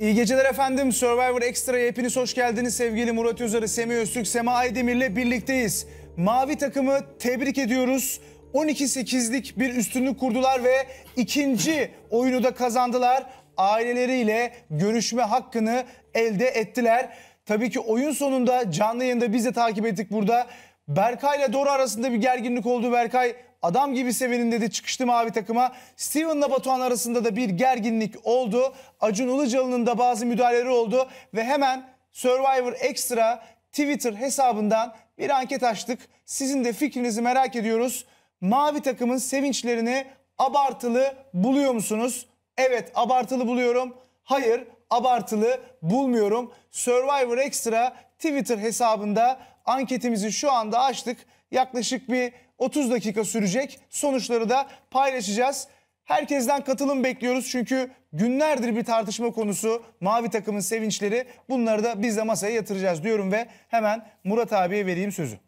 İyi geceler efendim. Survivor Extra'ya hepiniz hoş geldiniz. Sevgili Murat Özarı, Semih Öztürk, Sema Aydemir'le birlikteyiz. Mavi takımı tebrik ediyoruz. 12-8'lik bir üstünlük kurdular ve ikinci oyunu da kazandılar. Aileleriyle görüşme hakkını elde ettiler. Tabii ki oyun sonunda canlı yayında biz de takip ettik burada. Berkay ile Dora arasında bir gerginlik oldu. Berkay adam gibi sevinin dedi Çıkıştım mavi takıma. Steven'la Batuhan arasında da bir gerginlik oldu. Acun Ilıcalı'nın da bazı müdahaleleri oldu ve hemen Survivor Extra Twitter hesabından bir anket açtık. Sizin de fikrinizi merak ediyoruz. Mavi takımın sevinçlerini abartılı buluyor musunuz? Evet abartılı buluyorum. Hayır abartılı bulmuyorum. Survivor Extra Twitter hesabında anketimizi şu anda açtık. Yaklaşık bir 30 dakika sürecek. Sonuçları da paylaşacağız. Herkesten katılım bekliyoruz çünkü günlerdir bir tartışma konusu mavi takımın sevinçleri. Bunları da biz de masaya yatıracağız diyorum ve hemen Murat abiye vereyim sözü.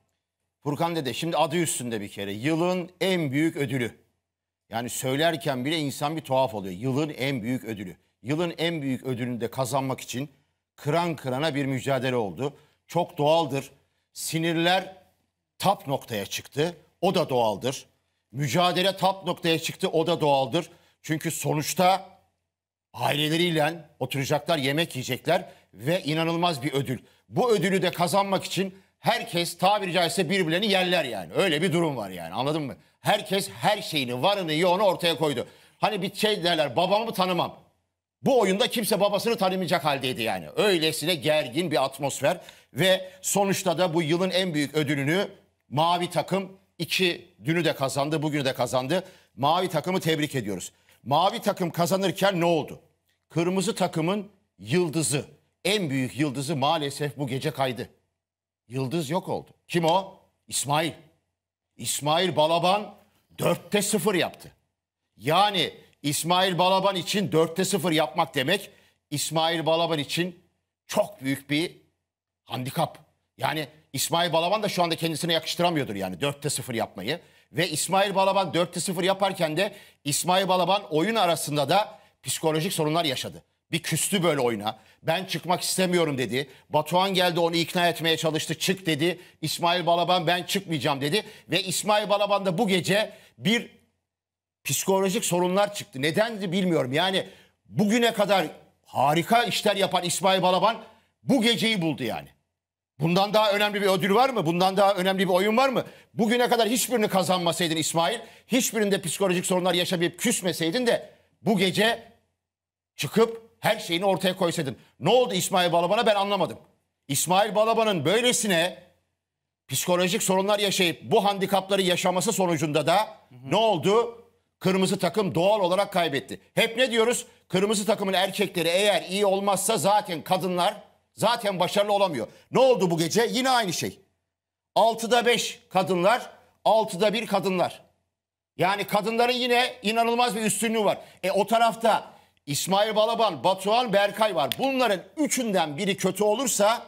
Furkan Dede şimdi adı üstünde bir kere yılın en büyük ödülü. Yani söylerken bile insan bir tuhaf oluyor. Yılın en büyük ödülü. Yılın en büyük ödülünü de kazanmak için kıran kırana bir mücadele oldu. Çok doğaldır. Sinirler tap noktaya çıktı. O da doğaldır. Mücadele tap noktaya çıktı. O da doğaldır. Çünkü sonuçta aileleriyle oturacaklar, yemek yiyecekler ve inanılmaz bir ödül. Bu ödülü de kazanmak için herkes tabiri caizse birbirlerini yerler yani. Öyle bir durum var yani anladın mı? Herkes her şeyini, varını, yoğunu ortaya koydu. Hani bir şey derler babamı tanımam. Bu oyunda kimse babasını tanımayacak haldeydi yani. Öylesine gergin bir atmosfer ve sonuçta da bu yılın en büyük ödülünü mavi takım iki dünü de kazandı, bugünü de kazandı. Mavi takımı tebrik ediyoruz. Mavi takım kazanırken ne oldu? Kırmızı takımın yıldızı, en büyük yıldızı maalesef bu gece kaydı. Yıldız yok oldu. Kim o? İsmail. İsmail Balaban 4'te 0 yaptı. Yani İsmail Balaban için 4'te 0 yapmak demek İsmail Balaban için çok büyük bir handikap. Yani İsmail Balaban da şu anda kendisine yakıştıramıyordur yani 4'te 0 yapmayı. Ve İsmail Balaban 4'te 0 yaparken de İsmail Balaban oyun arasında da psikolojik sorunlar yaşadı. Bir küstü böyle oyuna. Ben çıkmak istemiyorum dedi. Batuhan geldi onu ikna etmeye çalıştı. Çık dedi. İsmail Balaban ben çıkmayacağım dedi. Ve İsmail Balaban da bu gece bir psikolojik sorunlar çıktı. Neden bilmiyorum. Yani bugüne kadar harika işler yapan İsmail Balaban bu geceyi buldu yani. Bundan daha önemli bir ödül var mı? Bundan daha önemli bir oyun var mı? Bugüne kadar hiçbirini kazanmasaydın İsmail, hiçbirinde psikolojik sorunlar yaşamayıp küsmeseydin de bu gece çıkıp her şeyini ortaya koysaydın. Ne oldu İsmail Balaban'a ben anlamadım. İsmail Balaban'ın böylesine psikolojik sorunlar yaşayıp bu handikapları yaşaması sonucunda da hı hı. ne oldu? Kırmızı takım doğal olarak kaybetti. Hep ne diyoruz? Kırmızı takımın erkekleri eğer iyi olmazsa zaten kadınlar Zaten başarılı olamıyor. Ne oldu bu gece? Yine aynı şey. 6'da 5 kadınlar, 6'da 1 kadınlar. Yani kadınların yine inanılmaz bir üstünlüğü var. E o tarafta İsmail Balaban, Batuhan, Berkay var. Bunların üçünden biri kötü olursa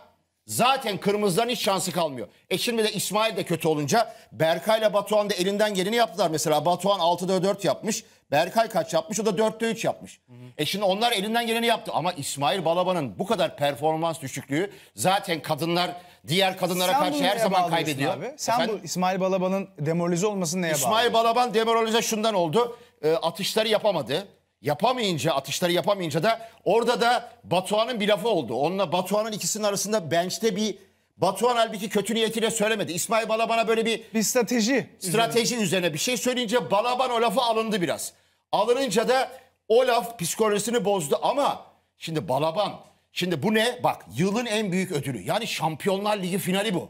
zaten kırmızıların hiç şansı kalmıyor. E şimdi de İsmail de kötü olunca Berkay ile Batuhan da elinden geleni yaptılar. Mesela Batuhan 6'da 4 yapmış. Berkay kaç yapmış? O da 4'te 3 yapmış. Hı hı. E şimdi onlar elinden geleni yaptı ama İsmail Balaban'ın bu kadar performans düşüklüğü zaten kadınlar diğer kadınlara Sen karşı her zaman kaybediyor. Abi. Sen Efendim, bu İsmail Balaban'ın demoralize olmasını neye İsmail Balaban demoralize şundan oldu. E, atışları yapamadı. Yapamayınca, atışları yapamayınca da orada da Batuhan'ın bir lafı oldu. Onunla Batuhan'ın ikisinin arasında bench'te bir Batuhan halbuki kötü niyetiyle söylemedi. İsmail Balaban'a böyle bir Bir strateji. stratejinin üzerine bir şey söyleyince Balaban o lafı alındı biraz. Alınınca da o laf psikolojisini bozdu ama şimdi Balaban şimdi bu ne? Bak yılın en büyük ödülü. Yani Şampiyonlar Ligi finali bu.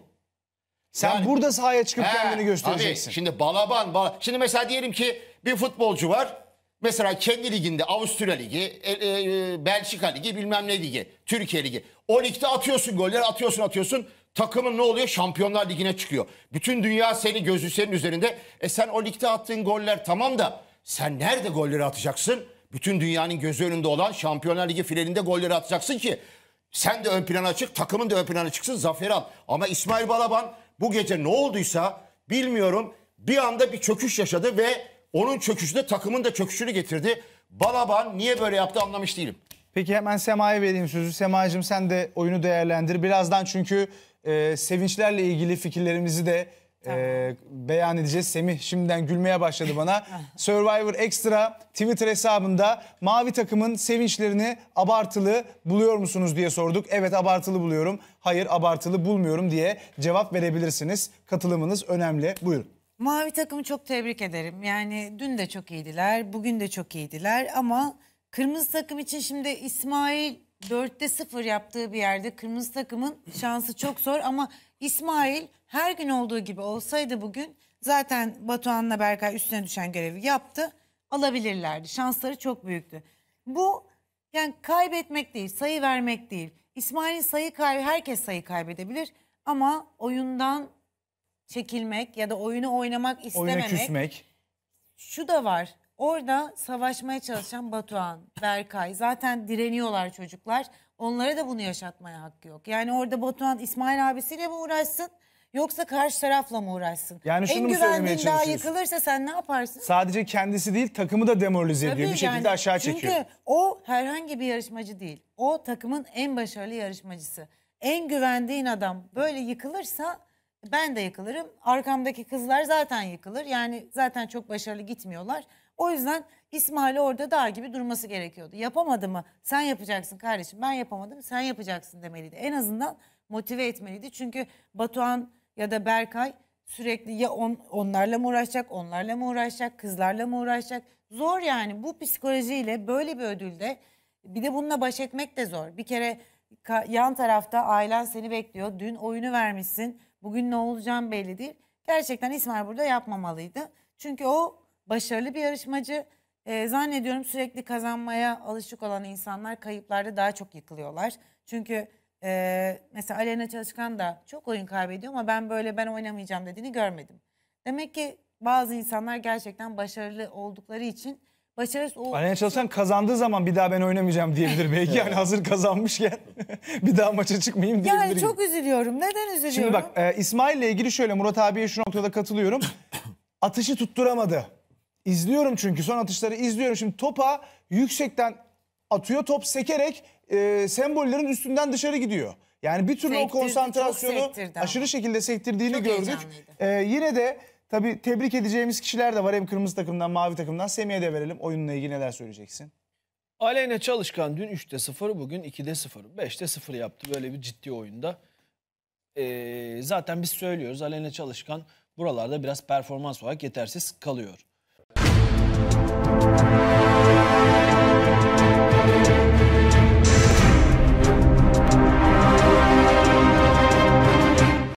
Sen yani, burada sahaya çıkıp he, kendini göstereceksin. Tabii, şimdi Balaban, Balaban. Şimdi mesela diyelim ki bir futbolcu var. Mesela kendi liginde Avusturya Ligi, e, e, Belçika Ligi, bilmem ne ligi, Türkiye Ligi. O ligde atıyorsun goller atıyorsun, atıyorsun. Takımın ne oluyor? Şampiyonlar Ligi'ne çıkıyor. Bütün dünya seni gözü senin üzerinde. E sen o ligde attığın goller tamam da sen nerede golleri atacaksın? Bütün dünyanın gözü önünde olan Şampiyonlar Ligi finalinde golleri atacaksın ki sen de ön plana çık, takımın da ön plana çıksın, zafer al. Ama İsmail Balaban bu gece ne olduysa bilmiyorum bir anda bir çöküş yaşadı ve onun çöküşü de takımın da çöküşünü getirdi. Balaban niye böyle yaptı anlamış değilim. Peki hemen Sema'ya vereyim sözü. Sema'cığım sen de oyunu değerlendir. Birazdan çünkü e, sevinçlerle ilgili fikirlerimizi de Tamam. Ee, beyan edeceğiz. Semih şimdiden gülmeye başladı bana. Survivor Extra Twitter hesabında mavi takımın sevinçlerini abartılı buluyor musunuz diye sorduk. Evet abartılı buluyorum. Hayır abartılı bulmuyorum diye cevap verebilirsiniz. Katılımınız önemli. Buyurun. Mavi takımı çok tebrik ederim. Yani dün de çok iyiydiler, bugün de çok iyiydiler ama kırmızı takım için şimdi İsmail dörtte sıfır yaptığı bir yerde kırmızı takımın şansı çok zor ama İsmail her gün olduğu gibi olsaydı bugün zaten Batuhan'la Berkay üstüne düşen görevi yaptı. Alabilirlerdi. Şansları çok büyüktü. Bu yani kaybetmek değil, sayı vermek değil. İsmail'in sayı kaybı, herkes sayı kaybedebilir ama oyundan çekilmek ya da oyunu oynamak istememek. Oyuna küsmek. Şu da var. Orada savaşmaya çalışan Batuhan, Berkay zaten direniyorlar çocuklar. Onlara da bunu yaşatmaya hakkı yok. Yani orada Batuhan İsmail abisiyle mi uğraşsın yoksa karşı tarafla mı uğraşsın? Yani şunu en güvendiğin daha yıkılırsa sen ne yaparsın? Sadece kendisi değil takımı da demoralize ediyor. bir şekilde yani, aşağı çekiyor. Çünkü o herhangi bir yarışmacı değil. O takımın en başarılı yarışmacısı. En güvendiğin adam böyle yıkılırsa ben de yıkılırım. Arkamdaki kızlar zaten yıkılır. Yani zaten çok başarılı gitmiyorlar. O yüzden İsmail orada dağ gibi durması gerekiyordu. Yapamadı mı? Sen yapacaksın kardeşim. Ben yapamadım. Sen yapacaksın demeliydi. En azından motive etmeliydi. Çünkü Batuhan ya da Berkay sürekli ya on, onlarla mı uğraşacak, onlarla mı uğraşacak, kızlarla mı uğraşacak? Zor yani bu psikolojiyle böyle bir ödülde bir de bununla baş etmek de zor. Bir kere yan tarafta ailen seni bekliyor. Dün oyunu vermişsin. Bugün ne olacağım belli değil. Gerçekten İsmail burada yapmamalıydı. Çünkü o başarılı bir yarışmacı. E, zannediyorum sürekli kazanmaya alışık olan insanlar kayıplarda daha çok yıkılıyorlar. Çünkü e, mesela Alena Çalışkan da çok oyun kaybediyor ama ben böyle ben oynamayacağım dediğini görmedim. Demek ki bazı insanlar gerçekten başarılı oldukları için başarısız o... Alena Çalışkan kazandığı zaman bir daha ben oynamayacağım diyebilir belki. yani hazır kazanmışken bir daha maça çıkmayayım diyebilir. Yani çok üzülüyorum. Neden üzülüyorum? Şimdi bak e, İsmail'le ilgili şöyle Murat abiye şu noktada katılıyorum. Atışı tutturamadı. İzliyorum çünkü son atışları izliyorum. Şimdi topa yüksekten atıyor top sekerek e, sembollerin üstünden dışarı gidiyor. Yani bir türlü Sektirdi, o konsantrasyonu aşırı şekilde sektirdiğini Çok gördük. E, yine de tabii tebrik edeceğimiz kişiler de var. Hem kırmızı takımdan mavi takımdan Semih'e de verelim. Oyunla ilgili neler söyleyeceksin? Aleyna Çalışkan dün 3'te 0, bugün 2'de 0, 5'te 0 yaptı böyle bir ciddi oyunda. Ee, zaten biz söylüyoruz Aleyna Çalışkan buralarda biraz performans olarak yetersiz kalıyor.